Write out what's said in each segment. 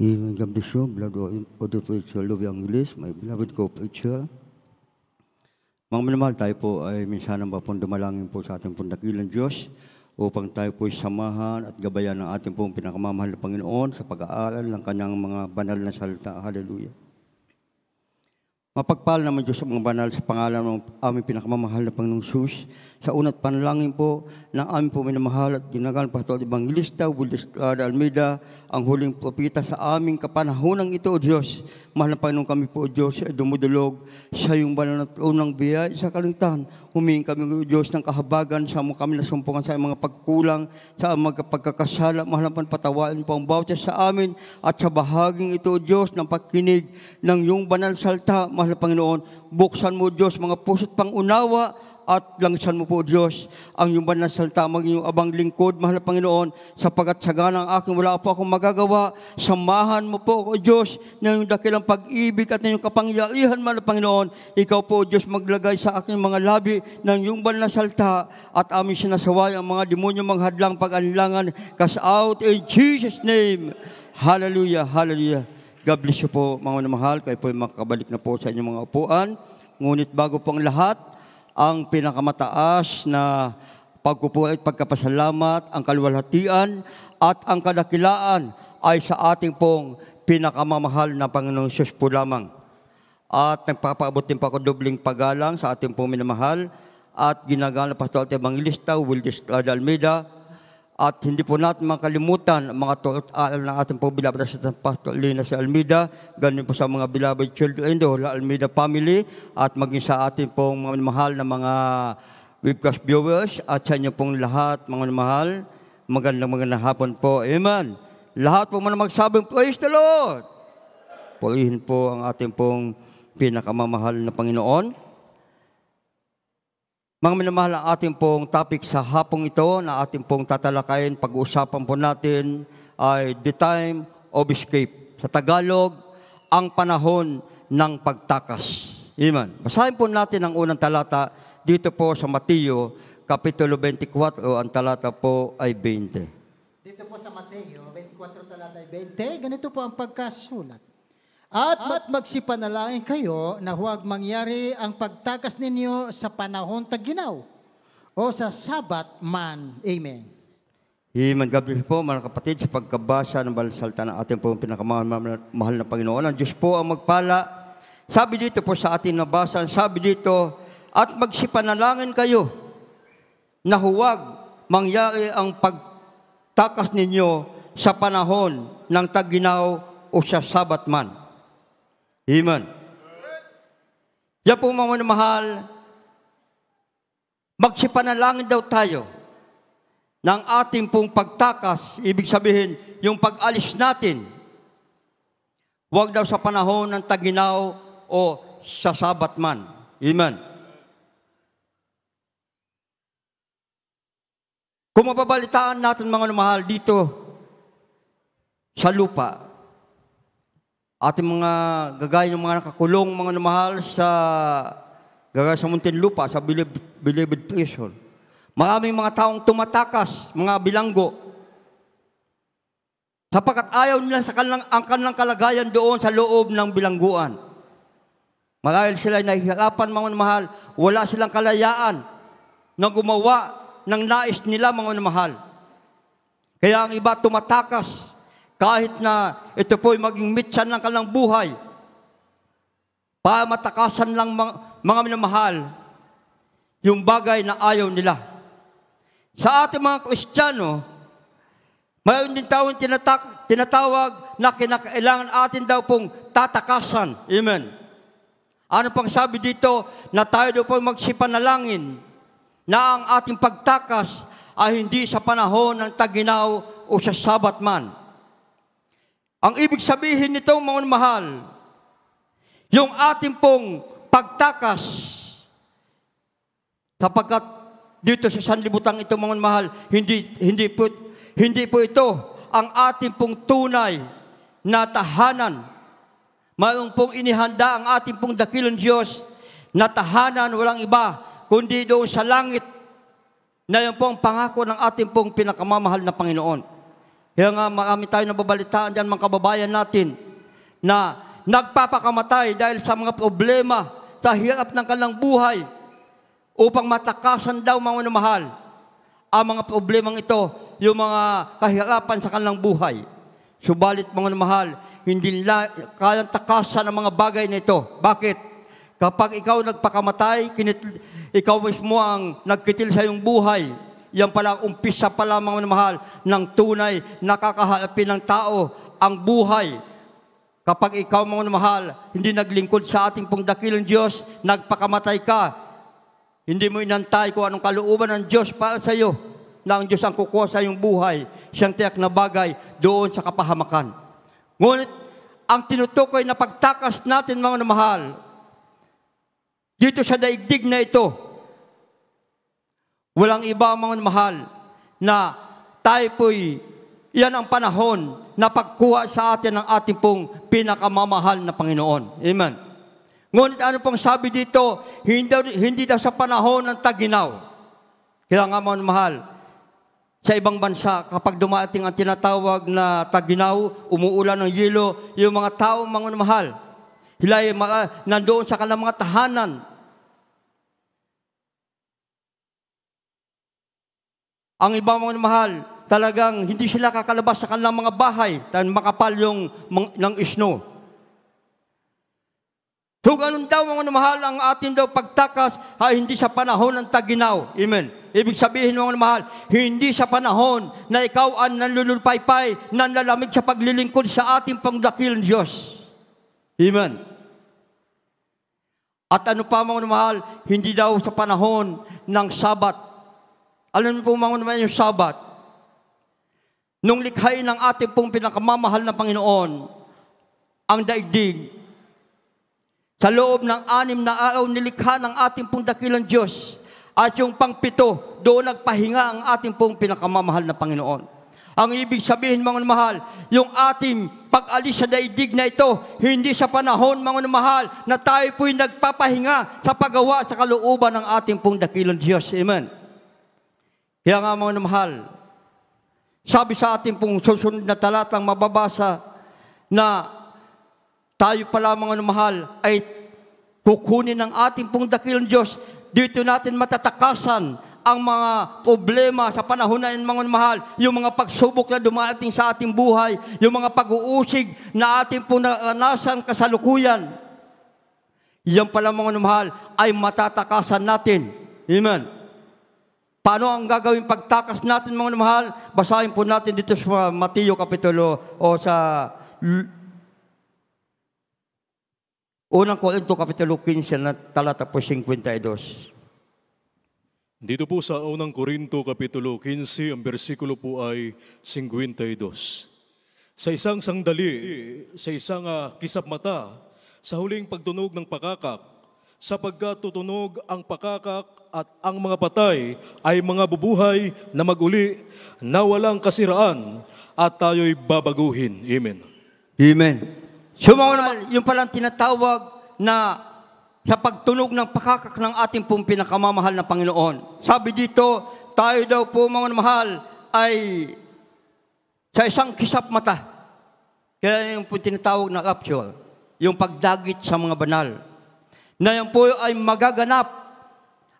Even God bless you, beloved auditor Love English, my beloved co-preacher. Mga minamahal, tayo po ay minsan ang mapong dumalangin po sa ating pong dakilang Diyos upang tayo po samahan at gabayan ng ating pong pinakamamahal na Panginoon sa pag-aaral ng kanyang mga banal na salita. Hallelujah. Mapagpahal naman Diyos ang mga banal sa pangalan ng aming pinakamamahal na Panginoong Sus. Sa unat panalangin po ng aming po minamahal at ginagalang Pastor Evangelista Wildes Clara Almeida, ang huling propita sa aming kapanahonang ito, O Diyos. Mahal na Panginoon kami po, O Diyos, ay dumudulog sa iyong banal na unang biyay sa kaligtahan. Humingi kami, O Diyos, ng kahabagan sa mga kami nasumpungan sa mga pagkulang, sa mga pagkakasala. Mahal na Panginoon, po ang bawat sa amin at sa bahaging ito, O Diyos, ng pakinig ng iyong banal salta. Mahal Mahal Panginoon, buksan mo Diyos mga puso't pangunawa at langsan mo po Diyos ang iyong banal salita maging abang lingkod, mahal na Panginoon, sapagat sagana ang aking wala po akong magagawa. Samahan mo po ako, Diyos, ng iyong dakilang pag-ibig at ng iyong kapangyarihan, mahal na Panginoon. Ikaw po, Diyos, maglagay sa aking mga labi ng iyong banal na salita at aming sinasaway ang mga demonyo mga hadlang pag-anlangan. Cast out in Jesus' name. Hallelujah, hallelujah. God bless you po mga namahal. Kayo po ay makakabalik na po sa inyong mga upuan. Ngunit bago pong lahat, ang pinakamataas na pagkupo at pagkapasalamat, ang kalwalhatian at ang kadakilaan ay sa ating pong pinakamamahal na Panginoong Diyos po lamang. At nagpapaabot din pa ako dubling pagalang sa ating pong minamahal at ginagana Pastor at Evangelista Wildes Almeida at hindi po natin makalimutan ang mga turat-aral ah, ng ating po bilabay sa Pastor Lina si Almida, ganun po sa mga bilabay children, the whole Almida family, at maging sa ating pong mga mahal na mga webcast viewers, at sa inyo pong lahat, mga mahal, magandang magandang hapon po. Amen. Lahat po mga magsabing, praise the Lord! Purihin po ang ating pong pinakamamahal na Panginoon mga minamahal ang ating pong topic sa hapong ito na ating pong tatalakayin, pag-uusapan po natin ay the time of escape. Sa Tagalog, ang panahon ng pagtakas. Amen. Basahin po natin ang unang talata dito po sa Mateo, Kapitulo 24, o ang talata po ay 20. Dito po sa Mateo, 24 talata ay 20, ganito po ang pagkasulat. At mat kayo na huwag mangyari ang pagtakas ninyo sa panahon taginaw o sa sabat man. Amen. Amen. God po mga kapatid sa pagkabasa ng bansalta ng ating pong pinakamahal na Panginoon. Ang Diyos po ang magpala. Sabi dito po sa ating nabasa, sabi dito, at magsipanalangin kayo na huwag mangyari ang pagtakas ninyo sa panahon ng taginaw o sa sabat man. Amen. Yan po mga mahal, magsipanalangin daw tayo ng ating pong pagtakas, ibig sabihin, yung pag-alis natin, huwag daw sa panahon ng taginaw o sa sabat man. Amen. Kung mababalitaan natin mga mahal dito sa lupa, ating mga gagaya ng mga nakakulong, mga namahal sa gagaya sa Muntinlupa, sa Bilib, Bilibid Prison. Maraming mga taong tumatakas, mga bilanggo. Sapagat ayaw nila sa kanilang, ang kanilang kalagayan doon sa loob ng bilangguan. Marahil sila nahihirapan, mga namahal, Wala silang kalayaan na gumawa ng nais nila, mga namahal. Kaya ang iba tumatakas kahit na ito po'y maging mitsan ng kanilang buhay, pamatakasan lang mga, mga minamahal yung bagay na ayaw nila. Sa ating mga Kristiyano, mayroon din tawag tinatak, tinatawag na kinakailangan atin daw pong tatakasan. Amen. Ano pang sabi dito na tayo daw pong magsipanalangin na ang ating pagtakas ay hindi sa panahon ng taginaw o sa sabat man ang ibig sabihin nito, mga mahal, yung ating pong pagtakas, sapagkat dito sa sanlibutan ito, mga mahal, hindi, hindi, po, hindi po ito ang ating pong tunay na tahanan. Mayroon pong inihanda ang ating pong dakilang Diyos na tahanan, walang iba, kundi doon sa langit na yan po ang pangako ng ating pong pinakamamahal na Panginoon. Kaya nga marami tayo nababalitaan dyan mga kababayan natin na nagpapakamatay dahil sa mga problema, sa hirap ng kanilang buhay upang matakasan daw mga minamahal ang mga problemang ito, yung mga kahirapan sa kanilang buhay. Subalit mga minamahal, hindi nila kayang takasan ang mga bagay na ito. Bakit? Kapag ikaw nagpakamatay, kinit, ikaw mismo ang nagkitil sa iyong buhay, yan pala, umpisa pa lamang ng mahal ng tunay nakakahalapin ng tao ang buhay. Kapag ikaw, mga mahal, hindi naglingkod sa ating pong dakilang Diyos, nagpakamatay ka, hindi mo inantay kung anong kalooban ng Diyos para sa iyo, na ang Diyos ang kukuha sa iyong buhay, siyang tiyak na bagay doon sa kapahamakan. Ngunit, ang tinutukoy na pagtakas natin, mga mahal, dito sa daigdig na ito, Walang iba mga mahal na tayo po'y yan ang panahon na pagkuha sa atin ng ating pong pinakamamahal na Panginoon. Amen. Ngunit ano pong sabi dito, hindi, hindi daw sa panahon ng taginaw. Kaya nga mga mahal, sa ibang bansa, kapag dumating ang tinatawag na taginaw, umuulan ng yelo, yung mga tao, mga mahal, hilay, ma- nandoon sa kanilang mga tahanan, Ang iba mga mahal, talagang hindi sila kakalabas sa kanilang mga bahay dahil makapal yung ng isno. So ganun daw mga mahal, ang atin daw pagtakas ay hindi sa panahon ng taginaw. Amen. Ibig sabihin mga mahal, hindi sa panahon na ikaw ang nanlulupaypay, nanlalamig sa paglilingkod sa ating pangdakil Diyos. Amen. At ano pa mga mahal, hindi daw sa panahon ng sabat alam po mga naman yung Sabat. Nung likhay ng ating pong pinakamamahal na Panginoon, ang daigdig. Sa loob ng anim na araw nilikha ng ating pong dakilang Diyos. At yung pangpito, doon nagpahinga ang ating pong pinakamamahal na Panginoon. Ang ibig sabihin, mga mahal, yung ating pag-alis sa daigdig na ito, hindi sa panahon, mga mahal, na tayo po'y nagpapahinga sa paggawa sa kalooban ng ating pong dakilang Diyos. Amen. Kaya nga mga namahal, sabi sa atin pong susunod na talatang mababasa na tayo pala mga namahal ay kukunin ng ating pong dakilang Diyos. Dito natin matatakasan ang mga problema sa panahon na yun, mga mahal, yung mga pagsubok na dumating sa ating buhay, yung mga pag-uusig na ating punanasan kasalukuyan. Yan pala mga mahal ay matatakasan natin. Amen. Paano ang gagawin pagtakas natin mga mahal? Basahin po natin dito sa Mateo Kapitulo o sa Unang Korinto Kapitulo 15 na talata po 52. Dito po sa unang Korinto Kapitulo 15, ang bersikulo po ay 52. Sa isang sandali, sa isang uh, kisap mata, sa huling pagtunog ng pakakak, sapagkat tutunog ang pakakak at ang mga patay ay mga bubuhay na maguli na walang kasiraan at tayo'y babaguhin. Amen. Amen. So mga naman, yung palang tinatawag na sa pagtunog ng pakakak ng ating pong pinakamamahal na Panginoon. Sabi dito, tayo daw po mga mahal ay sa isang kisap mata. Kaya yung po tinatawag na capsule, yung pagdagit sa mga banal. Na yan po ay magaganap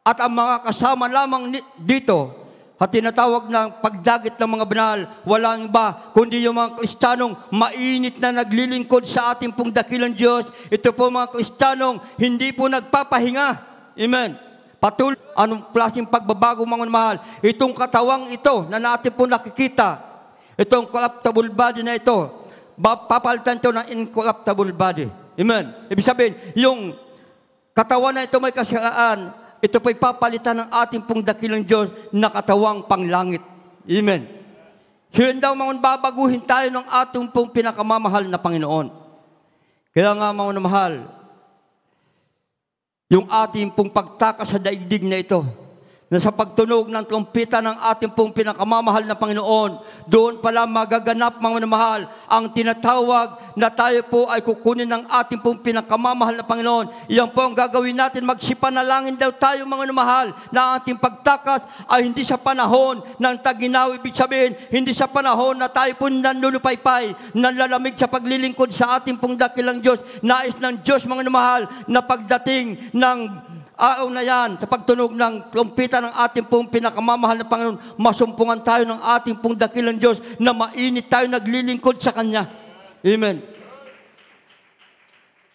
at ang mga kasama lamang dito at tinatawag ng pagdagit ng mga banal, walang iba, kundi yung mga Kristiyanong mainit na naglilingkod sa ating pong dakilang Diyos. Ito po mga Kristiyanong hindi po nagpapahinga. Amen. Patuloy, anong klaseng pagbabago mga mahal. Itong katawang ito na natin po nakikita, itong corruptible body na ito, papalitan ito ng incorruptible body. Amen. Ibig sabihin, yung katawan na ito may kasiraan, ito po'y papalitan ng ating pong dakilang Diyos na katawang panglangit. Amen. Yun daw mga babaguhin tayo ng ating pong pinakamamahal na Panginoon. Kaya nga mga mahal, yung ating pong pagtakas sa daigdig na ito, na sa pagtunog ng trumpeta ng ating pong pinakamamahal na Panginoon, doon pala magaganap, mga mahal, ang tinatawag na tayo po ay kukunin ng ating pong pinakamamahal na Panginoon. Iyan po ang gagawin natin, magsipanalangin daw tayo, mga mahal, na ating pagtakas ay hindi sa panahon ng taginaw, ibig sabihin, hindi sa panahon na tayo po nanlulupaypay, nanlalamig sa paglilingkod sa ating pong dakilang Diyos. Nais ng Diyos, mga mahal, na pagdating ng araw na yan, sa pagtunog ng trumpeta ng ating pong pinakamamahal na Panginoon, masumpungan tayo ng ating pong dakilang Diyos na mainit tayo naglilingkod sa Kanya. Amen.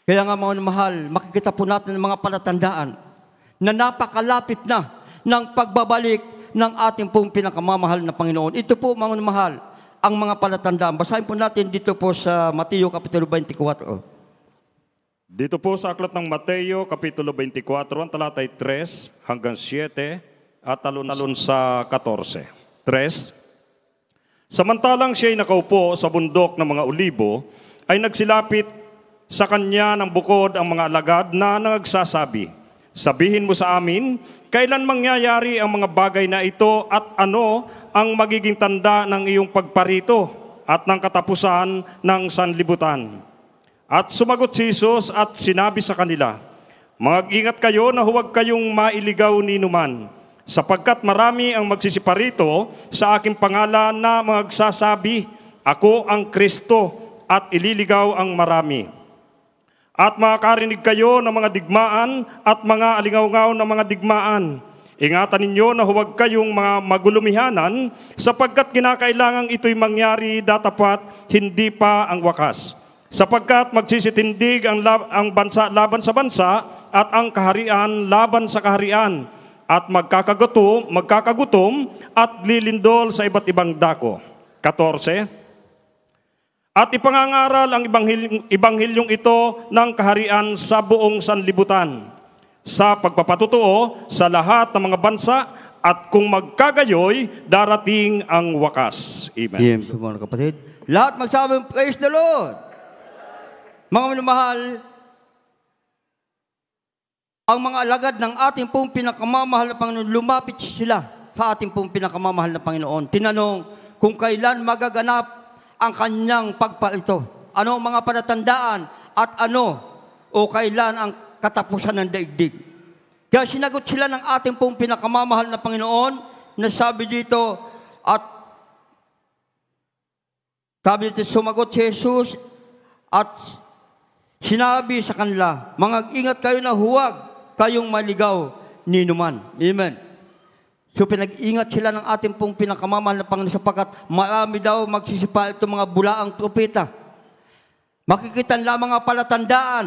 Kaya nga mga mahal, makikita po natin ang mga palatandaan na napakalapit na ng pagbabalik ng ating pong pinakamamahal na Panginoon. Ito po mga mahal, ang mga palatandaan. Basahin po natin dito po sa Mateo Kapitulo 24. Dito po sa aklat ng Mateo, Kapitulo 24, ang talatay 3 hanggang 7 at talon-talon sa 14. 3. Samantalang siya ay nakaupo sa bundok ng mga ulibo, ay nagsilapit sa kanya ng bukod ang mga alagad na nagsasabi, Sabihin mo sa amin, kailan mangyayari ang mga bagay na ito at ano ang magiging tanda ng iyong pagparito at ng katapusan ng sanlibutan?' At sumagot si Jesus at sinabi sa kanila, Mag-ingat kayo na huwag kayong mailigaw ni numan, sapagkat marami ang magsisiparito sa aking pangalan na magsasabi, Ako ang Kristo at ililigaw ang marami. At makakarinig kayo ng mga digmaan at mga alingaw ng mga digmaan. Ingatan ninyo na huwag kayong mga magulumihanan sapagkat kinakailangang ito'y mangyari datapat hindi pa ang wakas.'" sapagkat magsisitindig ang, lab, ang bansa laban sa bansa at ang kaharian laban sa kaharian at magkakagutom, magkakagutom at lilindol sa iba't ibang dako. 14. At ipangangaral ang ibanghil, ibanghilyong ito ng kaharian sa buong sanlibutan sa pagpapatutuo sa lahat ng mga bansa at kung magkagayoy, darating ang wakas. Amen. Amen. kapatid, lahat magsabi ng praise the Lord. Mga minamahal, ang mga alagad ng ating pong pinakamamahal na Panginoon, lumapit sila sa ating pong pinakamamahal na Panginoon. Tinanong kung kailan magaganap ang kanyang pagpalito. Ano ang mga palatandaan at ano o kailan ang katapusan ng daigdig. Kaya sinagot sila ng ating pong pinakamamahal na Panginoon na sabi dito at sabi dito sumagot si Jesus at Sinabi sa kanila, Mangag-ingat kayo na huwag kayong maligaw ni numan. Amen. So pinag-ingat sila ng ating pong pinakamamahal na Panginoon sapagkat marami daw magsisipa itong mga bulaang propeta. Makikita lamang mga palatandaan,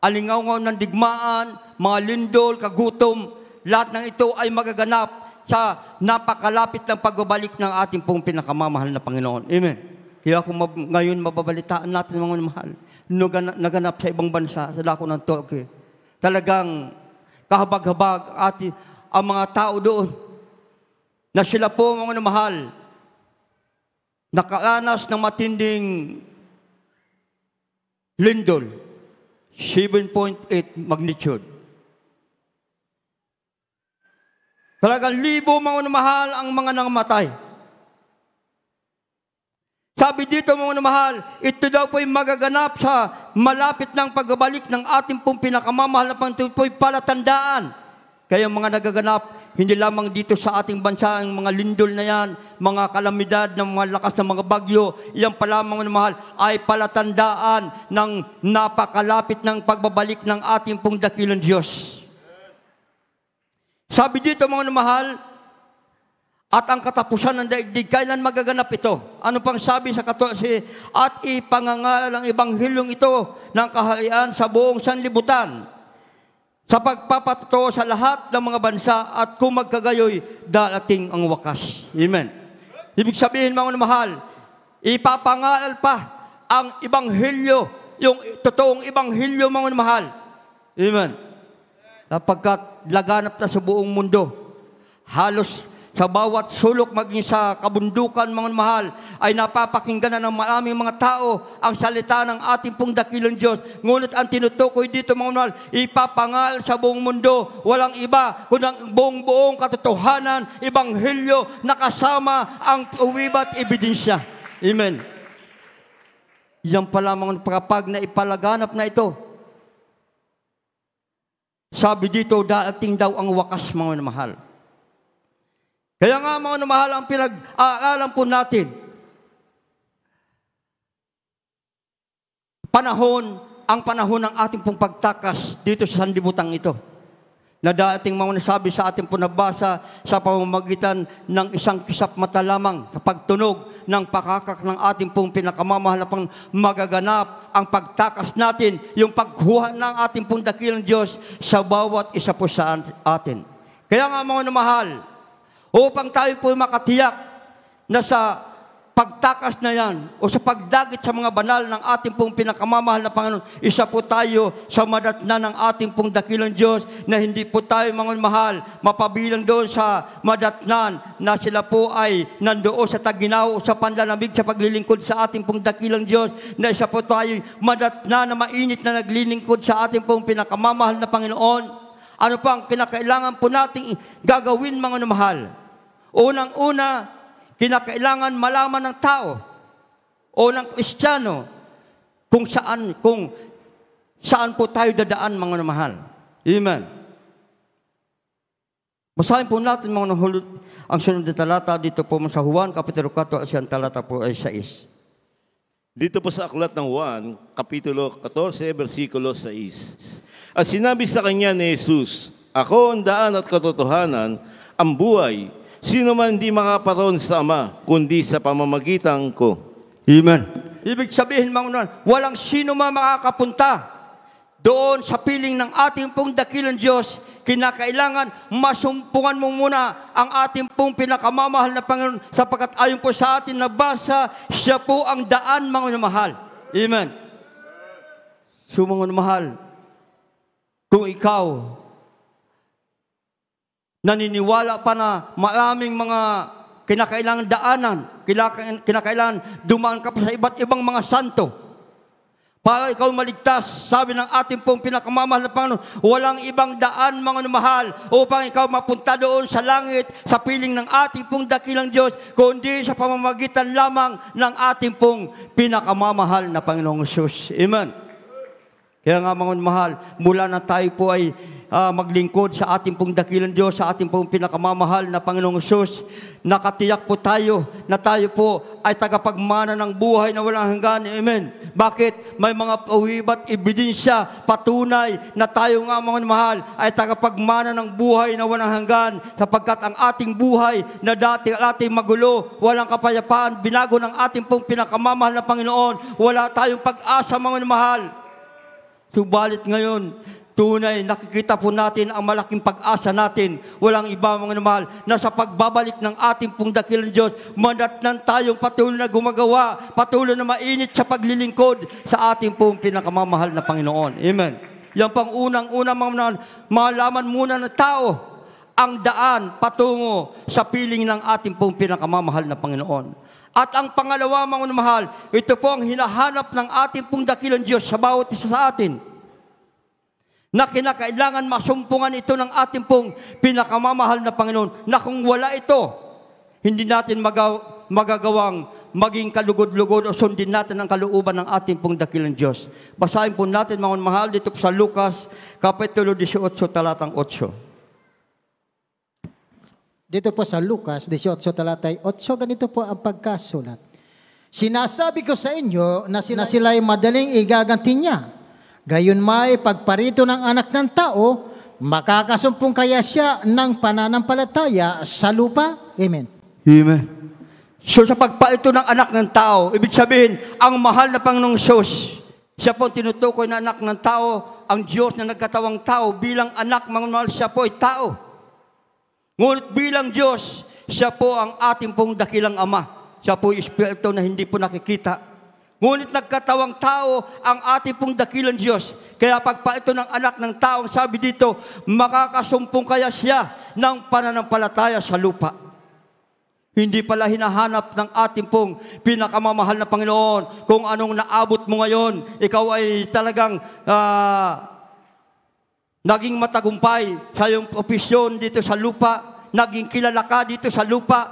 alingaw ng digmaan, mga lindol, kagutom, lahat ng ito ay magaganap sa napakalapit ng pagbabalik ng ating pong pinakamamahal na Panginoon. Amen. Kaya kung mab- ngayon mababalitaan natin mga mahal, naganap sa ibang bansa, sa dako ng Turkey. Talagang kahabag-habag ati ang mga tao doon na sila po mga namahal nakalanas ng matinding lindol 7.8 magnitude Talagang libo mga namahal ang mga nangamatay. Sabi dito mga mahal, ito daw po'y magaganap sa malapit ng pagbabalik ng ating pong pinakamamahal na pangtupoy palatandaan. Kaya mga nagaganap, hindi lamang dito sa ating bansa ang mga lindol na yan, mga kalamidad ng mga lakas ng mga bagyo, iyan pa mga mahal ay palatandaan ng napakalapit ng pagbabalik ng ating pong dakilang Diyos. Sabi dito mga mahal, at ang katapusan ng daigdig, kailan magaganap ito? Ano pang sabi sa si At ipangangalan ang ebanghilyong ito ng kaharian sa buong sanlibutan sa pagpapatuto sa lahat ng mga bansa at kung magkagayoy, darating ang wakas. Amen. Ibig sabihin, mga mahal, ipapangaral pa ang ibanghilyo, yung totoong ibanghilyo, mga mahal. Amen. Sapagkat laganap na sa buong mundo, halos sa bawat sulok maging sa kabundukan mga mahal ay napapakinggan na ng maraming mga tao ang salita ng ating pong dakilang Diyos. Ngunit ang tinutukoy dito mga mahal, ipapangal sa buong mundo, walang iba kundi ang buong-buong katotohanan, ebanghelyo na kasama ang uwibat ebidensya. Amen. Yan pa lamang kapag na ipalaganap na ito. Sabi dito, dating daw ang wakas mga mahal. Kaya nga mga namahal ang pinag-aaralan po natin. Panahon, ang panahon ng ating pong pagtakas dito sa sandibutan ito. Na dating mga nasabi sa ating po nabasa sa pamamagitan ng isang kisap mata lamang sa pagtunog ng pakakak ng ating pong pinakamamahal na pang magaganap ang pagtakas natin, yung pagkuha ng ating pong dakilang Diyos sa bawat isa po sa atin. Kaya nga mga namahal, upang tayo po makatiyak na sa pagtakas na yan o sa pagdagit sa mga banal ng ating pong pinakamamahal na Panginoon, isa po tayo sa madatna ng ating pong dakilang Diyos na hindi po tayo mga mahal mapabilang doon sa madatnan na sila po ay nandoon sa taginaw sa panlalamig sa paglilingkod sa ating pong dakilang Diyos na isa po tayo madatna na mainit na naglilingkod sa ating pong pinakamamahal na Panginoon. Ano pa ang kinakailangan po nating gagawin mga mahal? Unang-una, kinakailangan malaman ng tao o ng Kristiyano kung saan, kung saan po tayo dadaan, mga namahal. Amen. Basahin po natin mga nahulot ang sunod na talata dito po sa Juan, Kapitulo 14, ang talata po ay 6. Dito po sa aklat ng Juan, Kapitulo 14, versikulo 6. At sinabi sa kanya ni Jesus, Ako ang daan at katotohanan, ang buhay, Sino man hindi makaparoon sa Ama, kundi sa pamamagitan ko. Amen. Ibig sabihin, mga unan, walang sino man makakapunta doon sa piling ng ating pong dakilang Diyos, kinakailangan masumpungan mo muna ang ating pong pinakamamahal na Panginoon sapagkat ayon po sa atin nabasa, siya po ang daan, mga mahal. Amen. So, mga mahal, kung ikaw Naniniwala pa na maraming mga kinakailangan daanan, kinakailangan dumaan ka pa sa iba't ibang mga santo. Para ikaw maligtas, sabi ng ating pong pinakamamahal na Panginoon, walang ibang daan mga mahal upang ikaw mapunta doon sa langit, sa piling ng ating pong dakilang Diyos, kundi sa pamamagitan lamang ng ating pong pinakamamahal na Panginoong Sus. Amen. Kaya nga mga mahal, mula na tayo po ay uh, maglingkod sa ating pong dakilan Diyos, sa ating pong pinakamamahal na Panginoong Sus. Nakatiyak po tayo na tayo po ay tagapagmana ng buhay na walang hanggan. Amen. Bakit? May mga pawibat, ebidensya, patunay na tayo nga mga mahal ay tagapagmana ng buhay na walang hanggan sapagkat ang ating buhay na dati ating magulo, walang kapayapaan, binago ng ating pong pinakamamahal na Panginoon. Wala tayong pag-asa mga mahal. Subalit ngayon, Tunay, nakikita po natin ang malaking pag-asa natin. Walang iba mga mahal na sa pagbabalik ng ating pong dakilang Diyos, nang tayong patuloy na gumagawa, patuloy na mainit sa paglilingkod sa ating pong pinakamamahal na Panginoon. Amen. Yan pang unang-unang mga mahal, malaman muna ng tao ang daan patungo sa piling ng ating pong pinakamamahal na Panginoon. At ang pangalawa, mga mahal, ito po ang hinahanap ng ating pong dakilang Diyos sa bawat isa sa atin na kinakailangan masumpungan ito ng ating pong pinakamamahal na Panginoon na kung wala ito, hindi natin magaw- magagawang maging kalugod-lugod o sundin natin ang kalooban ng ating pong dakilang Diyos. Basahin po natin mga mahal dito sa Lucas, Kapitulo 18, talatang 8. Dito po sa Lucas 18, talatay 8, ganito po ang pagkasulat. Sinasabi ko sa inyo na sila, sila'y madaling igaganti niya Gayon may pagparito ng anak ng tao, makakasumpong kaya siya ng pananampalataya sa lupa? Amen. Amen. So sa pagparito ng anak ng tao, ibig sabihin, ang mahal na Panginoong Diyos, siya po tinutukoy na anak ng tao, ang Diyos na nagkatawang tao, bilang anak, mga siya po ay tao. Ngunit bilang Diyos, siya po ang ating pong dakilang Ama. Siya po yung Espiritu na hindi po nakikita. Ngunit nagkatawang tao ang ating pong dakilang Diyos. Kaya pagpa ito ng anak ng taong sabi dito, makakasumpong kaya siya ng pananampalataya sa lupa. Hindi pala hinahanap ng ating pong pinakamamahal na Panginoon kung anong naabot mo ngayon. Ikaw ay talagang uh, naging matagumpay sa iyong opisyon dito sa lupa, naging kilala ka dito sa lupa,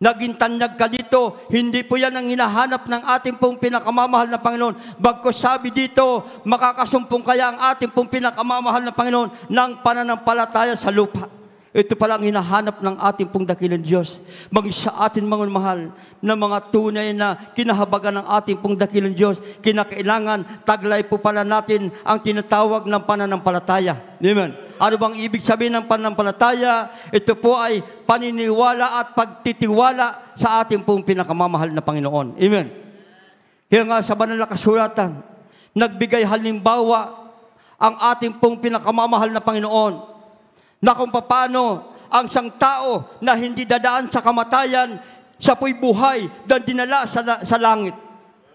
naging tanyag ka dito dito, hindi po yan ang hinahanap ng ating pong pinakamamahal na Panginoon. Bagko sabi dito, makakasumpong kaya ang ating pong pinakamamahal na Panginoon ng pananampalataya sa lupa. Ito pala ang hinahanap ng ating pong dakilang Diyos. Maging sa atin mga mahal na mga tunay na kinahabagan ng ating pong dakilang Diyos. Kinakailangan taglay po pala natin ang tinatawag ng pananampalataya. Amen. Ano bang ibig sabihin ng pananampalataya? Ito po ay paniniwala at pagtitiwala sa ating pong pinakamamahal na Panginoon. Amen. Kaya nga sa banal na kasulatan, nagbigay halimbawa ang ating pong pinakamamahal na Panginoon na kung paano ang isang tao na hindi dadaan sa kamatayan, sa po'y buhay na dinala sa, sa langit.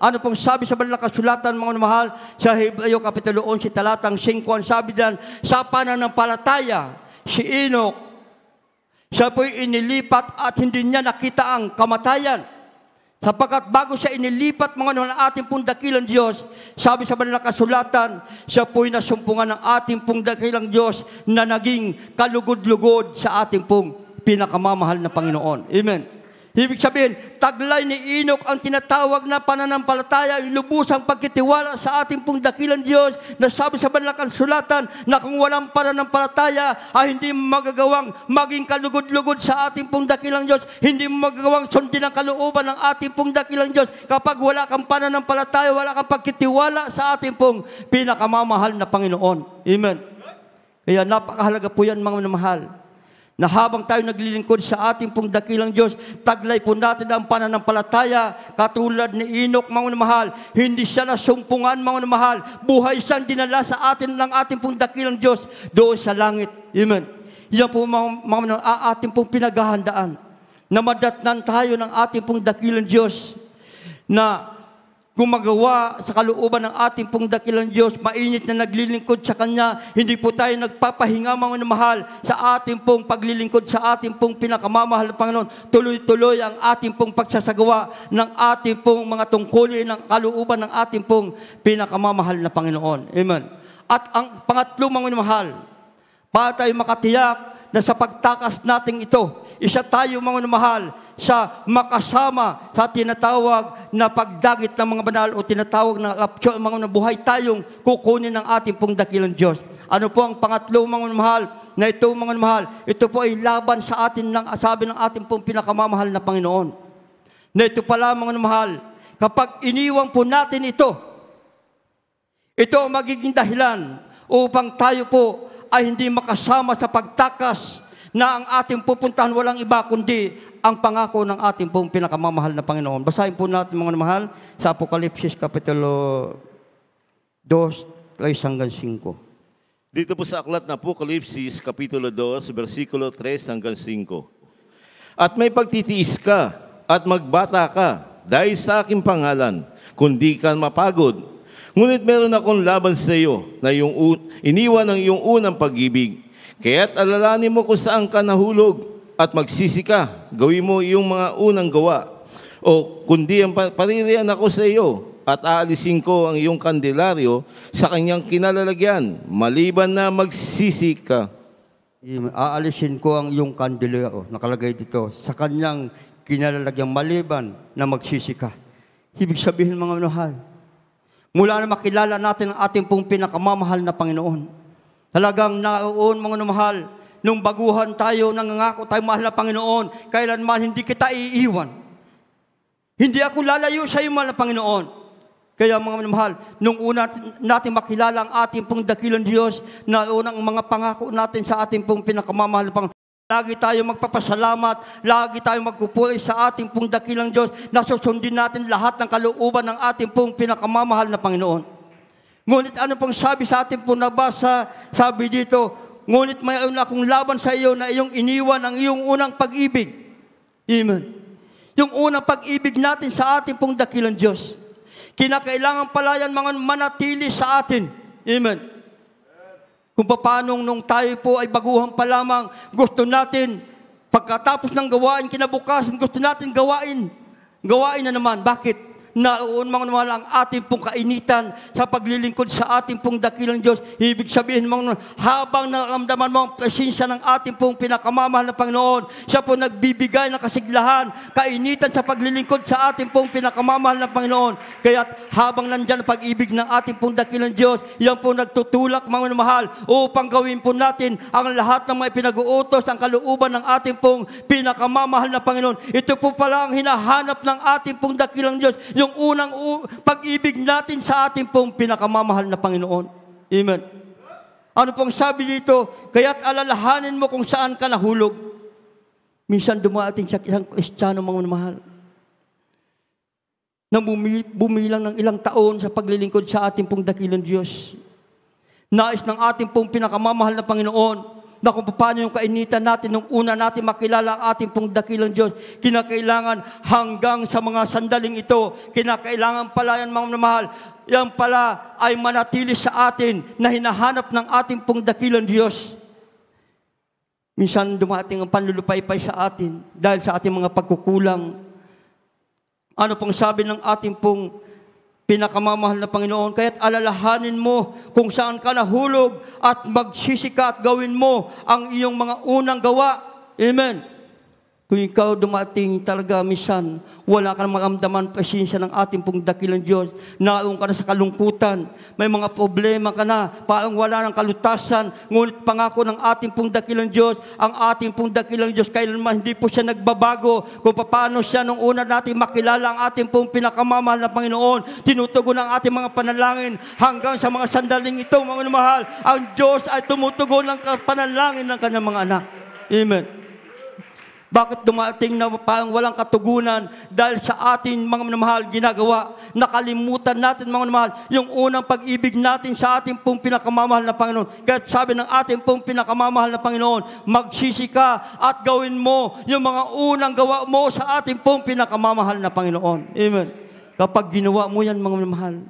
Ano pong sabi sa banal kasulatan, mga mahal, sa Hebreo Kapitulo 11, talatang 5, ang sabi dyan, sa pananampalataya, si Enoch, siya po'y inilipat at hindi niya nakita ang kamatayan. Sapagkat bago siya inilipat mga noon ng ating pong dakilang Diyos, sabi sa banal na kasulatan, siya po'y nasumpungan ng ating pong dakilang Diyos na naging kalugod-lugod sa ating pong pinakamamahal na Panginoon. Amen. Ibig sabihin, taglay ni Inok ang tinatawag na pananampalataya, yung lubusang pagkitiwala sa ating pong dakilan Diyos na sabi sa banlakan sulatan na kung walang pananampalataya ay hindi magagawang maging kalugod-lugod sa ating pong dakilang Diyos. Hindi magagawang sundin ang kalooban ng ating pong dakilang Diyos. Kapag wala kang pananampalataya, wala kang pagkitiwala sa ating pong pinakamamahal na Panginoon. Amen. Kaya napakahalaga po yan mga mahal na habang tayo naglilingkod sa ating pong dakilang Diyos, taglay po natin ang pananampalataya, katulad ni Inok, mga mahal, hindi siya nasumpungan, mga mahal, buhay siyang dinala sa atin ng ating pong dakilang Diyos doon sa langit. Amen. Yan po, mga, mga ating pong pinaghahandaan na madatnan tayo ng ating pong dakilang Diyos na gumagawa sa kalooban ng ating pong dakilang Diyos, mainit na naglilingkod sa Kanya, hindi po tayo nagpapahinga mga mahal sa ating pong paglilingkod, sa ating pong pinakamamahal ng Panginoon. Tuloy-tuloy ang ating pong pagsasagawa ng ating pong mga tungkulin, ng kalooban ng ating pong pinakamamahal na Panginoon. Amen. At ang pangatlo mga mahal, para tayo makatiyak na sa pagtakas nating ito, isa tayo mga mahal sa makasama sa tinatawag na pagdagit ng mga banal o tinatawag na kapsyon mga buhay tayong kukunin ng ating pong dakilang Diyos. Ano po ang pangatlo mga mahal na ito mga mahal? Ito po ay laban sa atin ng asabi ng ating pong pinakamamahal na Panginoon. Na ito pala mga mahal, kapag iniwang po natin ito, ito ang magiging dahilan upang tayo po ay hindi makasama sa pagtakas na ang ating pupuntahan walang iba kundi ang pangako ng ating pong pinakamamahal na Panginoon. Basahin po natin mga mahal sa Apokalipsis Kapitulo 2 hanggang 5. Dito po sa aklat na Apokalipsis Kapitulo 2 versikulo 3 hanggang 5. At may pagtitiis ka at magbata ka dahil sa aking pangalan, kundi ka mapagod Ngunit meron akong laban sa iyo na yung iniwan ang iyong unang pag-ibig. Kaya't alalanin mo kung saan ka nahulog at magsisi ka. Gawin mo iyong mga unang gawa. O kundi ang paririan ako sa iyo at aalisin ko ang iyong kandelaryo sa kanyang kinalalagyan, maliban na magsisi ka. Aalisin ko ang iyong kandelaryo, nakalagay dito, sa kanyang kinalalagyan, maliban na magsisi ka. Ibig sabihin mga manuhal, mula na makilala natin ang ating pong pinakamamahal na Panginoon. Talagang naroon mga namahal, nung baguhan tayo, nangangako tayo, mahal na Panginoon, kailanman hindi kita iiwan. Hindi ako lalayo sa iyo, mahal na Panginoon. Kaya mga mahal, nung una natin makilala ang ating pong dakilang Diyos, naroon ang mga pangako natin sa ating pong pinakamamahal na Panginoon. Lagi tayong magpapasalamat, lagi tayong magpupuri sa ating pong dakilang Diyos na susundin natin lahat ng kalooban ng ating pong pinakamamahal na Panginoon. Ngunit ano pong sabi sa ating pong nabasa, sabi dito, ngunit mayroon akong laban sa iyo na iyong iniwan ang iyong unang pag-ibig. Amen. Yung unang pag-ibig natin sa ating pong dakilang Diyos. Kinakailangan pala yan mga manatili sa atin. Amen. Kung paano nung tayo po ay baguhan pa lamang, gusto natin, pagkatapos ng gawain, kinabukasan, gusto natin gawain. Gawain na naman. Bakit? naroon mga naman ang ating pong kainitan sa paglilingkod sa ating pong dakilang Diyos. Ibig sabihin mga naman, habang naramdaman mo ang presensya ng ating pong pinakamamahal na Panginoon, siya po nagbibigay ng kasiglahan, kainitan sa paglilingkod sa ating pong pinakamamahal na Panginoon. Kaya habang nandyan ang pag-ibig ng ating pong dakilang Diyos, yan po nagtutulak mga mahal upang gawin po natin ang lahat ng mga pinag-uutos, ang kalooban ng ating pong pinakamamahal na Panginoon. Ito po pala ang hinahanap ng ating pong dakilang Diyos, yung unang pag-ibig natin sa ating pong pinakamamahal na Panginoon. Amen. Ano pong sabi dito? Kaya't alalahanin mo kung saan ka nahulog. Minsan dumating sa isang kristyano mga mahal na bumilang ng ilang taon sa paglilingkod sa ating pong dakilang Diyos. Nais ng ating pong pinakamamahal na Panginoon na kung paano yung kainitan natin nung una natin makilala ang ating pong dakilang Diyos. Kinakailangan hanggang sa mga sandaling ito, kinakailangan pala yan mga mahal, yan pala ay manatili sa atin na hinahanap ng ating pong dakilang Diyos. Minsan dumating ang panlulupaypay sa atin dahil sa ating mga pagkukulang. Ano pong sabi ng ating pong pinakamamahal na Panginoon. Kaya't alalahanin mo kung saan ka nahulog at magsisika at gawin mo ang iyong mga unang gawa. Amen. Kung ikaw dumating talaga misan, wala ka namang amdaman presensya ng ating pong dakilang Diyos. Naroon ka na sa kalungkutan, may mga problema ka na, parang wala ng kalutasan, ngunit pangako ng ating pong dakilang Diyos, ang ating pong dakilang Diyos, kailanman hindi po siya nagbabago kung paano siya nung una natin makilala ang ating pong pinakamamahal na Panginoon, tinutugon ang ating mga panalangin hanggang sa mga sandaling ito, mga mahal, ang Diyos ay tumutugon ng panalangin ng kanyang mga anak. Amen. Bakit dumating na parang walang katugunan dahil sa atin mga minamahal ginagawa? Nakalimutan natin mga minamahal yung unang pag-ibig natin sa ating pong pinakamamahal na Panginoon. Kaya sabi ng ating pong pinakamamahal na Panginoon, magsisi ka at gawin mo yung mga unang gawa mo sa ating pong pinakamamahal na Panginoon. Amen. Kapag ginawa mo yan mga minamahal,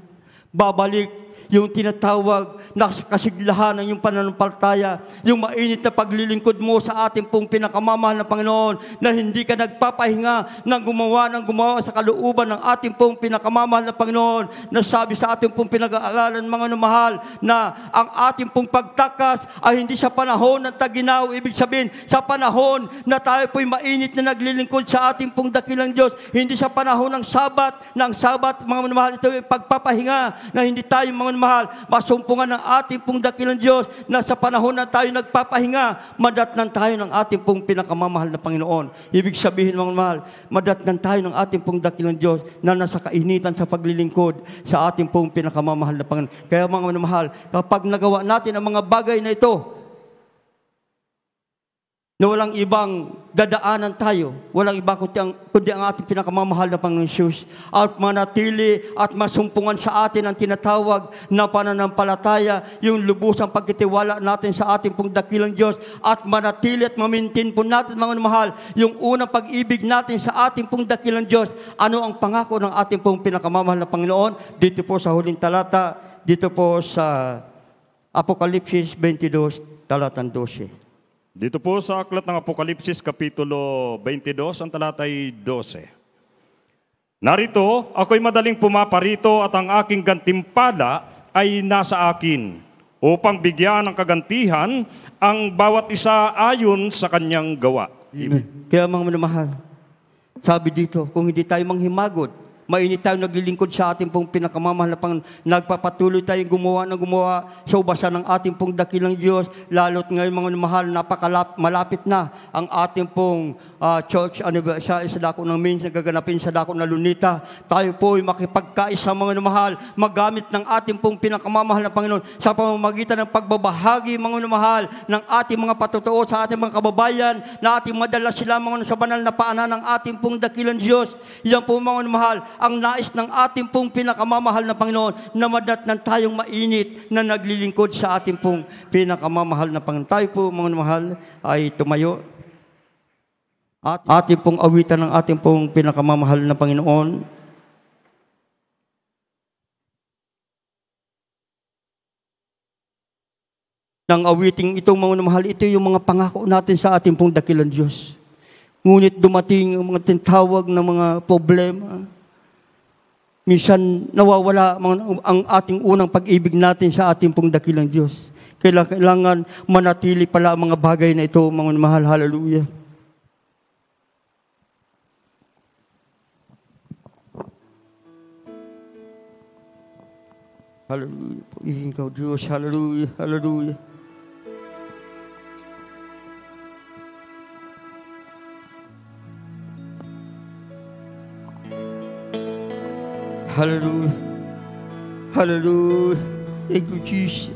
babalik yung tinatawag na kasiglahan ng iyong pananampalataya, yung mainit na paglilingkod mo sa ating pong pinakamamahal na Panginoon, na hindi ka nagpapahinga ng gumawa ng gumawa sa kalooban ng ating pong pinakamamahal na Panginoon, na sabi sa ating pong pinag-aaralan mga namahal, na ang ating pong pagtakas ay hindi sa panahon ng taginaw, ibig sabihin, sa panahon na tayo po'y mainit na naglilingkod sa ating pong dakilang Diyos, hindi sa panahon ng Sabat, ng Sabat, mga namahal, ito ay pagpapahinga na hindi tayo mga mahal, masumpungan ng ating pong dakilang Diyos na sa panahon na tayo nagpapahinga, madatnan tayo ng ating pong pinakamamahal na Panginoon. Ibig sabihin mga mahal, madatnan tayo ng ating pong dakilang Diyos na nasa kainitan sa paglilingkod sa ating pong pinakamamahal na Panginoon. Kaya mga mahal, kapag nagawa natin ang mga bagay na ito, na walang ibang dadaanan tayo, walang iba kundi ang, kundi ang ating pinakamamahal na Panginoon Jesus, at manatili at masumpungan sa atin ang tinatawag na pananampalataya, yung lubusang pagkitiwala natin sa ating pong dakilang Diyos, at manatili at mamintin po natin, mga mahal, yung unang pag-ibig natin sa ating pong dakilang Diyos. Ano ang pangako ng ating pong pinakamamahal na Panginoon? Dito po sa huling talata, dito po sa Apokalipsis 22, talatang 12. Dito po sa aklat ng Apokalipsis, Kapitulo 22, ang talatay 12. Narito, ako'y madaling pumaparito at ang aking gantimpala ay nasa akin upang bigyan ng kagantihan ang bawat isa ayon sa kanyang gawa. Amen. Kaya mga minamahal, sabi dito, kung hindi tayo manghimagod, Mainit tayo naglilingkod sa ating pong pinakamamahal na pang Nagpapatuloy tayong gumawa ng gumawa sa ubasan ng ating pong dakilang Diyos. Lalo't ngayon mga mahal, napakalap, malapit na ang ating pong uh, church anniversary sa dako ng means na gaganapin sa dako ng lunita. Tayo po ay makipagkaisa mga mahal, magamit ng ating pong pinakamamahal na Panginoon sa pamamagitan ng pagbabahagi mga mahal ng ating mga patutuo sa ating mga kababayan na ating madala sila mga sa banal na paanan ng ating pong dakilan Diyos. Yan po mga mahal, ang nais ng ating pong pinakamamahal na Panginoon na madat madatnan tayong mainit na naglilingkod sa ating pong pinakamamahal na Panginoon. Tayo po mga mahal ay tumayo at ating pong awitan ng ating pong pinakamamahal na Panginoon. Nang awiting itong mga mahal, ito yung mga pangako natin sa ating pong dakilan Diyos. Ngunit dumating ang mga tintawag ng mga problema. Minsan nawawala ang ating unang pag-ibig natin sa ating pong dakilang Diyos. Kailangan manatili pala ang mga bagay na ito, mga mahal. Hallelujah. Hallelujah. You can go Jewish. Hallelujah. Hallelujah. Hallelujah. Hallelujah. Thank you, Jesus.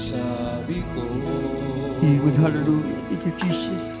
sabi ko, Even hallelujah. It's Jesus.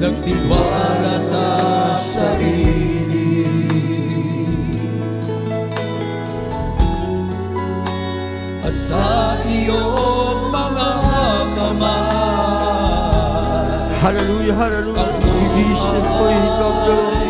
nagtiwala sa sarili. At sa iyong mga kamay, Hallelujah, hallelujah. Ang Iisip ko ikaw, Diyos.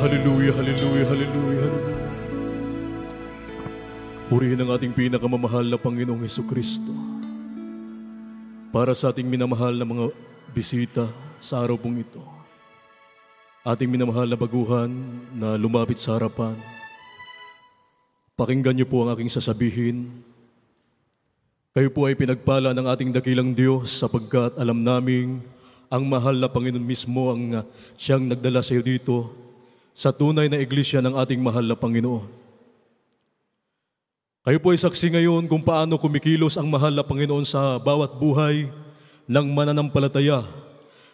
Hallelujah, hallelujah, hallelujah, hallelujah. Purihin ang ating pinakamamahal na Panginoong Heso Kristo para sa ating minamahal na mga bisita sa araw pong ito. Ating minamahal na baguhan na lumapit sa harapan. Pakinggan niyo po ang aking sasabihin. Kayo po ay pinagpala ng ating dakilang Diyos sapagkat alam naming ang mahal na Panginoon mismo ang ah, siyang nagdala sa iyo dito sa tunay na iglesia ng ating mahal na Panginoon. Kayo po ay saksi ngayon kung paano kumikilos ang mahal na Panginoon sa bawat buhay ng mananampalataya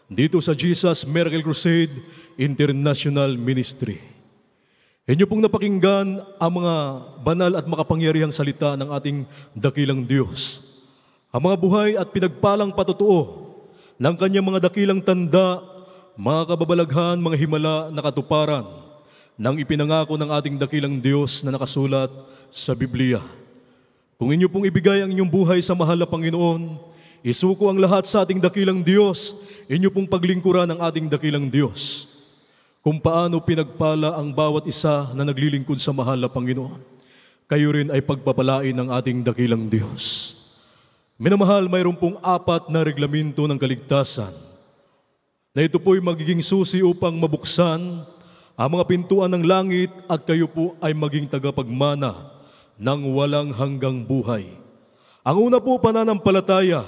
dito sa Jesus Miracle Crusade International Ministry. Inyo pong napakinggan ang mga banal at makapangyarihang salita ng ating dakilang Diyos. Ang mga buhay at pinagpalang patotoo ng kanyang mga dakilang tanda mga kababalaghan, mga himala na katuparan ng ipinangako ng ating dakilang Diyos na nakasulat sa Biblia. Kung inyo pong ibigay ang inyong buhay sa mahal na Panginoon, isuko ang lahat sa ating dakilang Diyos, inyo pong paglingkuran ang ating dakilang Diyos. Kung paano pinagpala ang bawat isa na naglilingkod sa mahal na Panginoon, kayo rin ay pagpapalain ng ating dakilang Diyos. Minamahal, mayroon pong apat na reglamento ng kaligtasan na ito po'y magiging susi upang mabuksan ang mga pintuan ng langit at kayo po ay maging tagapagmana ng walang hanggang buhay. Ang una po, pananampalataya.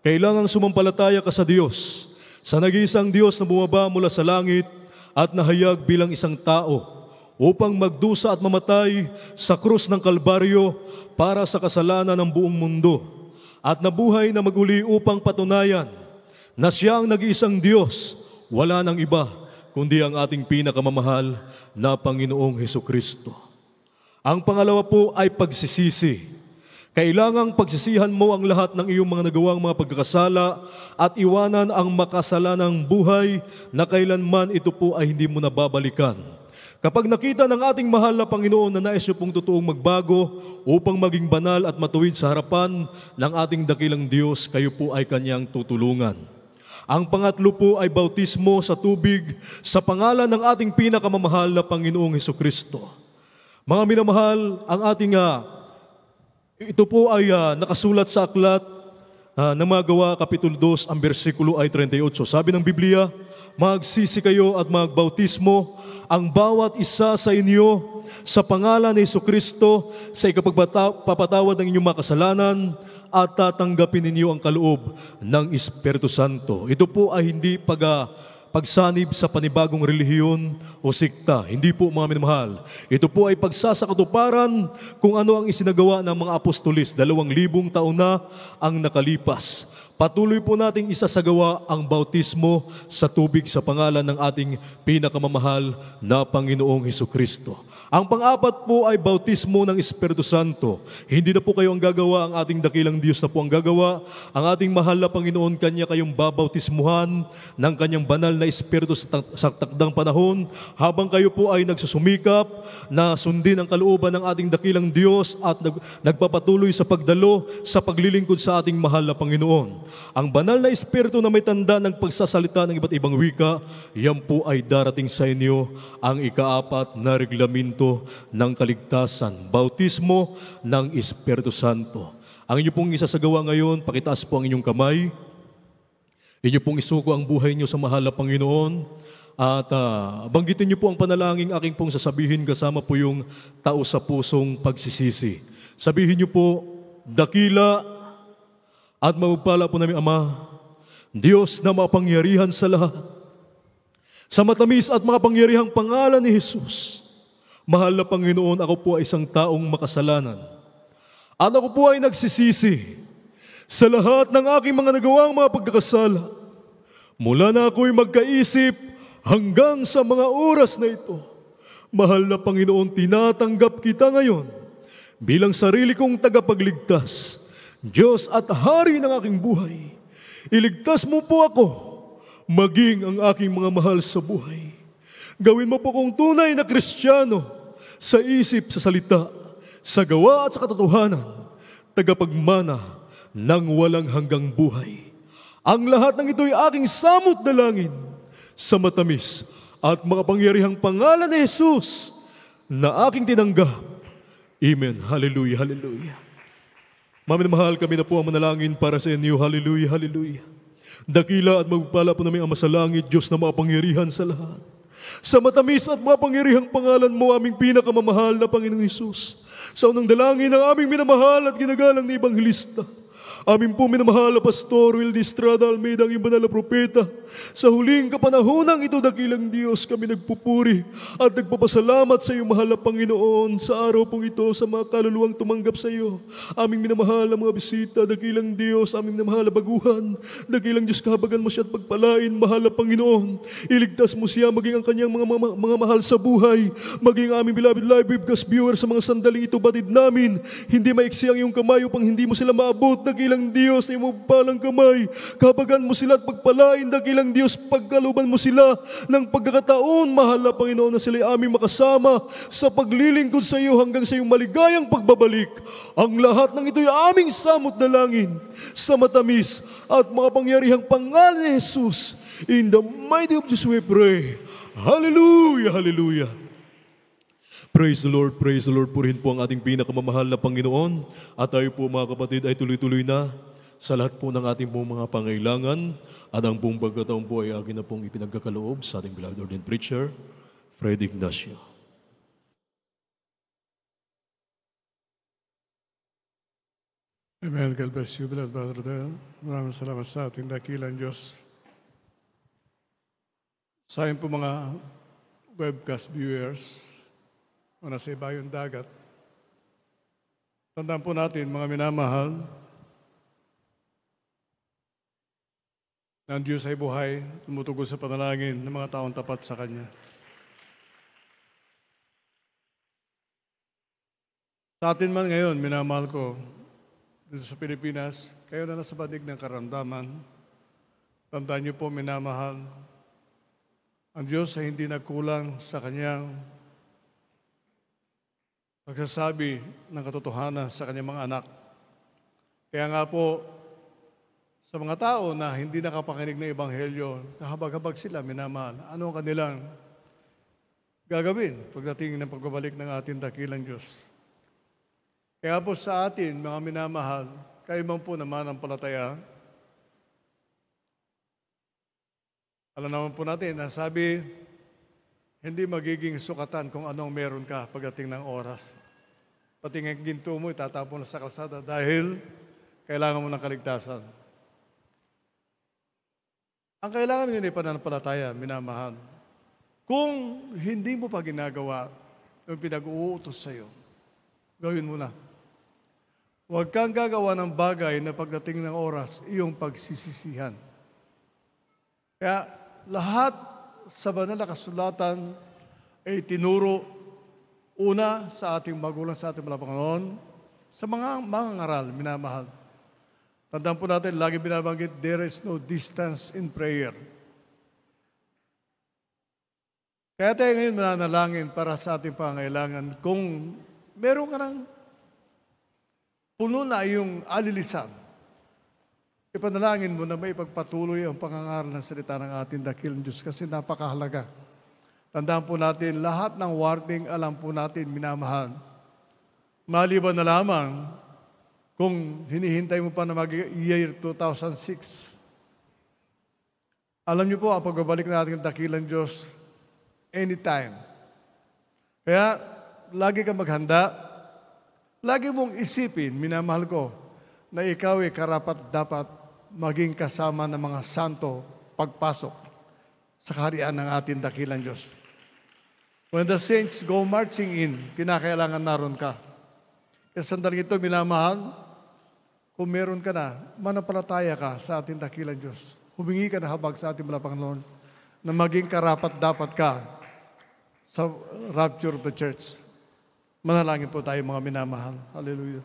Kailangang sumampalataya ka sa Diyos, sa nag-iisang Diyos na bumaba mula sa langit at nahayag bilang isang tao upang magdusa at mamatay sa krus ng Kalbaryo para sa kasalanan ng buong mundo at nabuhay na maguli upang patunayan na ang nag-iisang Diyos, wala nang iba kundi ang ating pinakamamahal na Panginoong Heso Kristo. Ang pangalawa po ay pagsisisi. Kailangang pagsisihan mo ang lahat ng iyong mga nagawang mga pagkakasala at iwanan ang makasalanang buhay na kailanman ito po ay hindi mo nababalikan. Kapag nakita ng ating mahal na Panginoon na nais niyo pong totoong magbago upang maging banal at matuwid sa harapan ng ating dakilang Diyos, kayo po ay kanyang tutulungan. Ang pangatlo po ay bautismo sa tubig sa pangalan ng ating pinakamamahal na Panginoong Heso Kristo. Mga minamahal, ang ating uh, ito po ay uh, nakasulat sa aklat uh, ah, ng mga gawa, Kapitulo 2, ang versikulo ay 38. Sabi ng Biblia, magsisi kayo at magbautismo ang bawat isa sa inyo sa pangalan ni Yesu Kristo sa ikapagpapatawad ng inyong makasalanan at tatanggapin ninyo ang kaloob ng Espiritu Santo. Ito po ay hindi pag ah, pagsanib sa panibagong relihiyon o sikta. Hindi po mga minamahal. Ito po ay pagsasakatuparan kung ano ang isinagawa ng mga apostolis. Dalawang libong taon na ang nakalipas. Patuloy po nating isasagawa ang bautismo sa tubig sa pangalan ng ating pinakamamahal na Panginoong Heso Kristo. Ang pang-apat po ay bautismo ng Espiritu Santo. Hindi na po kayo ang gagawa, ang ating dakilang Diyos na po ang gagawa. Ang ating mahal na Panginoon, Kanya kayong babautismuhan ng Kanyang banal na Espiritu sa, tak- sa takdang panahon habang kayo po ay nagsusumikap na sundin ang kalooban ng ating dakilang Diyos at nag- nagpapatuloy sa pagdalo sa paglilingkod sa ating mahal na Panginoon. Ang banal na Espiritu na may tanda ng pagsasalita ng iba't ibang wika, yan po ay darating sa inyo ang ikaapat na reglamento Santo ng kaligtasan, bautismo ng Espiritu Santo. Ang inyo pong isasagawa ngayon, pakitaas po ang inyong kamay. Inyo pong isuko ang buhay niyo sa mahal na Panginoon. At uh, banggitin niyo po ang panalangin aking pong sasabihin kasama po yung tao sa pusong pagsisisi. Sabihin niyo po, dakila at magpala po namin Ama, Diyos na mapangyarihan sa lahat, sa matamis at makapangyarihang pangalan ni Jesus, Mahal na Panginoon, ako po ay isang taong makasalanan. At ako po ay nagsisisi sa lahat ng aking mga nagawang mga pagkakasala. Mula na ako'y magkaisip hanggang sa mga oras na ito. Mahal na Panginoon, tinatanggap kita ngayon bilang sarili kong tagapagligtas, Diyos at Hari ng aking buhay. Iligtas mo po ako, maging ang aking mga mahal sa buhay. Gawin mo po kong tunay na kristyano sa isip, sa salita, sa gawa at sa katotohanan, tagapagmana ng walang hanggang buhay. Ang lahat ng ito'y aking samot na langin sa matamis at makapangyarihang pangalan ni Jesus na aking tinanggap. Amen. Hallelujah, hallelujah. Mamin mahal kami na po ang manalangin para sa inyo. Hallelujah, hallelujah. Dakila at magpala po namin ang masalangit, Diyos na makapangyarihan sa lahat. Sa matamis at mapangyarihang pangalan mo, aming pinakamamahal na Panginoong Isus, sa unang dalangin ng aming minamahal at ginagalang ni Ebanghilista, Aming po minamahal na Pastor Will Distrada Almeida ang ibanal na propeta. Sa huling kapanahonan ito dakilang Diyos kami nagpupuri at nagpapasalamat sa iyo mahal na Panginoon sa araw pong ito sa mga kaluluwang tumanggap sa iyo. Aming minamahal na mga bisita, dakilang Diyos, aming minamahal baguhan, dakilang Diyos kahabagan mo siya at pagpalain, mahal na Panginoon. Iligtas mo siya maging ang kanyang mga, mga, mga mahal sa buhay, maging aming beloved live webcast viewer sa mga sandaling ito batid namin. Hindi maiksi ang iyong kamay upang hindi mo sila maabot, dakilang dakilang Diyos ay balang gamay. Kabagan mo sila at pagpalain, dakilang Diyos, pagkaluban mo sila ng pagkakataon. na Panginoon, na sila aming makasama sa paglilingkod sa iyo hanggang sa iyong maligayang pagbabalik. Ang lahat ng ito'y aming samot na langin sa matamis at makapangyarihang pangalan ni Jesus. In the mighty of Jesus we pray. Hallelujah, hallelujah. Praise the Lord, praise the Lord. Purihin po ang ating pinakamamahal na Panginoon. At tayo po mga kapatid ay tuloy-tuloy na sa lahat po ng ating pong mga pangailangan. At ang pong pagkataon po ay akin na pong ipinagkakaloob sa ating beloved ordain preacher, Fred Ignacio. Amen. God bless you, beloved Brother Maraming salamat sa ating dakilang Diyos. Sa po mga webcast viewers, o nasa iba yung dagat. Tandaan po natin, mga minamahal, na ang Diyos ay buhay, tumutugon sa panalangin ng mga taong tapat sa Kanya. Sa atin man ngayon, minamahal ko, dito sa Pilipinas, kayo na nasa badig ng karamdaman, tandaan niyo po, minamahal, ang Diyos ay hindi nagkulang sa Kanyang pagsasabi ng katotohanan sa kanyang mga anak. Kaya nga po, sa mga tao na hindi nakapakinig ng Ebanghelyo, kahabag-habag sila, minamahal. Ano ang kanilang gagawin pagdating ng pagbabalik ng ating dakilang Diyos? Kaya po sa atin, mga minamahal, kayo man po naman ang palataya, alam naman po natin, na sabi hindi magiging sukatan kung anong meron ka pagdating ng oras. Pati ng ginto mo, itatapon sa kalsada dahil kailangan mo ng kaligtasan. Ang kailangan ngayon ay pananampalataya, minamahal. Kung hindi mo pa ginagawa yung pinag-uutos sa iyo, gawin mo na. Huwag kang gagawa ng bagay na pagdating ng oras, iyong pagsisisihan. Kaya lahat sa banal na kasulatan ay tinuro una sa ating magulang sa ating mga sa mga mga ngaral, minamahal. Tandaan po natin, lagi binabanggit, there is no distance in prayer. Kaya tayo ngayon mananalangin para sa ating pangailangan kung meron ka ng puno na iyong alilisan, Ipanalangin mo na may pagpatuloy ang pangangaral ng salita ng ating dakilang Diyos kasi napakahalaga. Tandaan po natin, lahat ng warning alam po natin minamahal. Maliban na lamang kung hinihintay mo pa na mag-year 2006. Alam niyo po, ang pagbabalik na ating dakilang Diyos, anytime. Kaya, lagi kang maghanda. Lagi mong isipin, minamahal ko, na ikaw ay karapat dapat maging kasama ng mga santo pagpasok sa kaharian ng ating dakilang Diyos. When the saints go marching in, kinakailangan naroon ka. Kasi sandaling ito, minamahal, kung meron ka na, manapalataya ka sa ating dakilang Diyos. Humingi ka na habag sa ating malapang Lord na maging karapat-dapat ka sa rapture of the church. Manalangin po tayo mga minamahal. Hallelujah.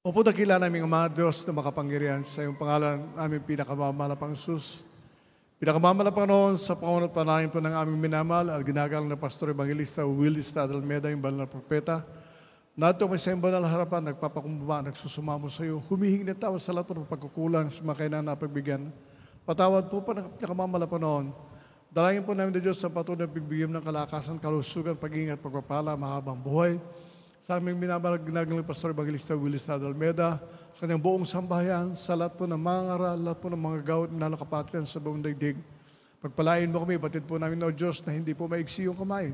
Opo, dakila naming Ama Diyos na makapangyarihan sa iyong pangalan, aming pinakamamalapang sus. Pinakamamalapang noon sa pangunod panahin po ng aming minamal at ginagalang na Pastor Evangelista Willis Tad Almeda, yung banal na propeta. Nato may sa iyong banal harapan, nagpapakumbaba, nagsusumamo sa iyo. Humihingi na tawad sa lahat ng pagkukulang, sumakay na napagbigyan. Patawad po pa ng pinakamamalapang noon. Dalangin po namin na Diyos sa patuloy na pagbigyan ng kalakasan, kalusugan, pag-ingat, pagpapala, mahabang buhay sa aming minamarag ginagalang Pastor Evangelista Willis Almeida, sa kanyang buong sambahayan, sa lahat po ng mga aral, lahat po ng mga gawat na nakapatyan sa buong daigdig. Pagpalain mo kami, batid po namin, O Diyos, na hindi po maiksi yung kamay,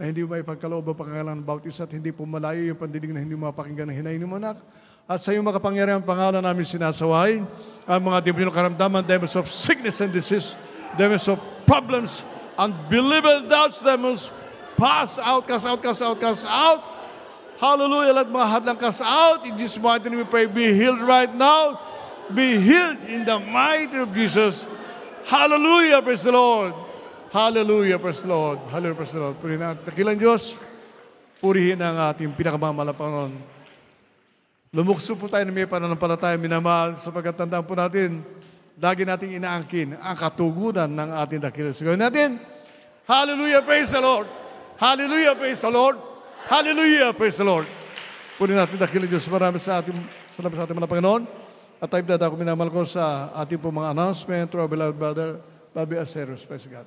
na hindi po mo pagkaloob ang pangalan ng bautis at hindi po malayo yung pandinig na hindi mo mapakinggan ng hinay ng manak. At sa iyong makapangyarihan pangalan namin sinasaway, ang mga demonyo karamdaman, demons of sickness and disease, demons of problems, unbelievable doubts, demons, pass out, cast out, cast out, cast out, Hallelujah. Let mga hadlang cast out. In this mighty name we pray, be healed right now. Be healed in the mighty of Jesus. Hallelujah. Praise the Lord. Hallelujah. Praise the Lord. Hallelujah. Praise the Lord. Puri na. Takilang Diyos. Purihin ang ating pinakamamala Panginoon. Lumukso po tayo na may pananampalataya, minamahal, sapagkat tandaan po natin, lagi nating inaangkin ang katugunan ng ating dakilang. So, natin. Hallelujah. Praise the Lord. Hallelujah. Praise the Lord. Hallelujah! Praise the Lord. Puli natin dakilang Diyos. Marami sa ating, salamat sa ating mga Panginoon. At tayo na minamal ko sa ating pong mga announcement to our beloved brother, Bobby Aceros. Praise God.